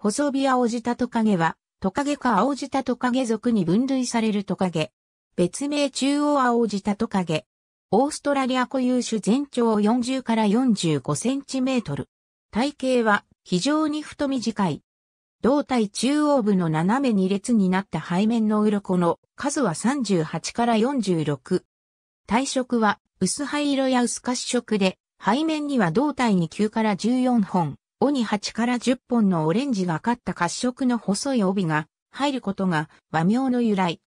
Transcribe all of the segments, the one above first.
細尾青ジタトカゲは、トカゲか青ジタトカゲ属に分類されるトカゲ。別名中央青ジタトカゲ。オーストラリア固有種全長40から45センチメートル。体型は非常に太短い。胴体中央部の斜め2列になった背面の鱗の数は38から46。体色は薄灰色や薄褐色で、背面には胴体に9から14本、尾に8から10本のオレンジがかった褐色の細い帯が入ることが和名の由来。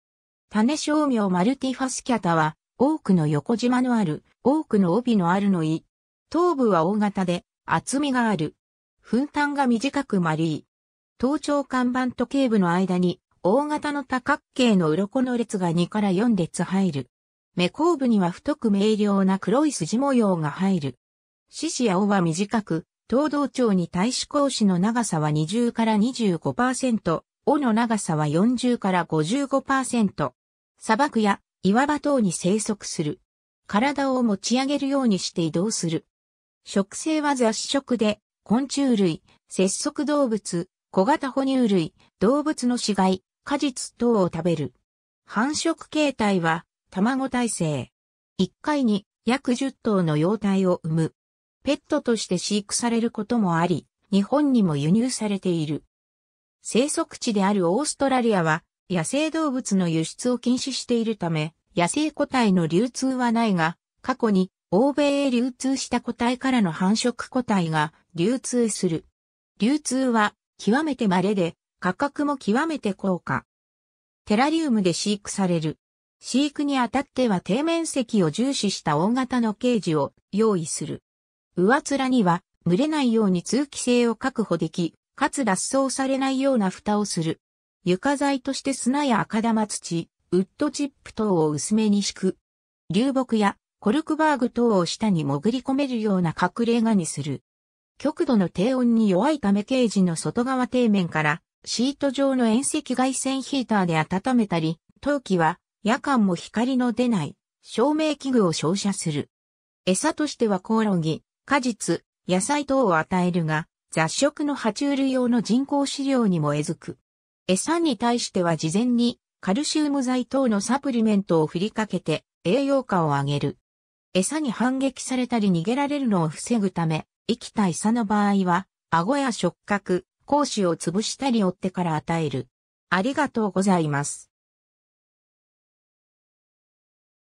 種商名マルティファスキャタは、多くの横縞のある、多くの帯のあるの意。頭部は大型で、厚みがある。粉端が短く丸い。頭頂看板と頸部の間に、大型の多角形の鱗の列が2から4列入る。目後部には太く明瞭な黒い筋模様が入る。獅子や尾は短く、東道町に対し格子の長さは20から25%、尾の長さは40から55%。砂漠や岩場等に生息する。体を持ち上げるようにして移動する。食性は雑食で、昆虫類、節足動物、小型哺乳類、動物の死骸、果実等を食べる。繁殖形態は、卵体制。1回に約10頭の幼体を産む。ペットとして飼育されることもあり、日本にも輸入されている。生息地であるオーストラリアは、野生動物の輸出を禁止しているため、野生個体の流通はないが、過去に欧米へ流通した個体からの繁殖個体が流通する。流通は極めて稀で、価格も極めて高価。テラリウムで飼育される。飼育にあたっては低面積を重視した大型のケージを用意する。上面には、蒸れないように通気性を確保でき、かつ脱走されないような蓋をする。床材として砂や赤玉土、ウッドチップ等を薄めに敷く。流木やコルクバーグ等を下に潜り込めるような隠れ家にする。極度の低温に弱いためケージの外側底面からシート状の遠赤外線ヒーターで温めたり、陶器は夜間も光の出ない照明器具を照射する。餌としてはコオロギ、果実、野菜等を与えるが、雑食の爬虫類用の人工飼料にもえずく。餌に対しては事前にカルシウム剤等のサプリメントを振りかけて栄養価を上げる。餌に反撃されたり逃げられるのを防ぐため、生きた餌の場合は、顎や触覚、講子を潰したり追ってから与える。ありがとうございます。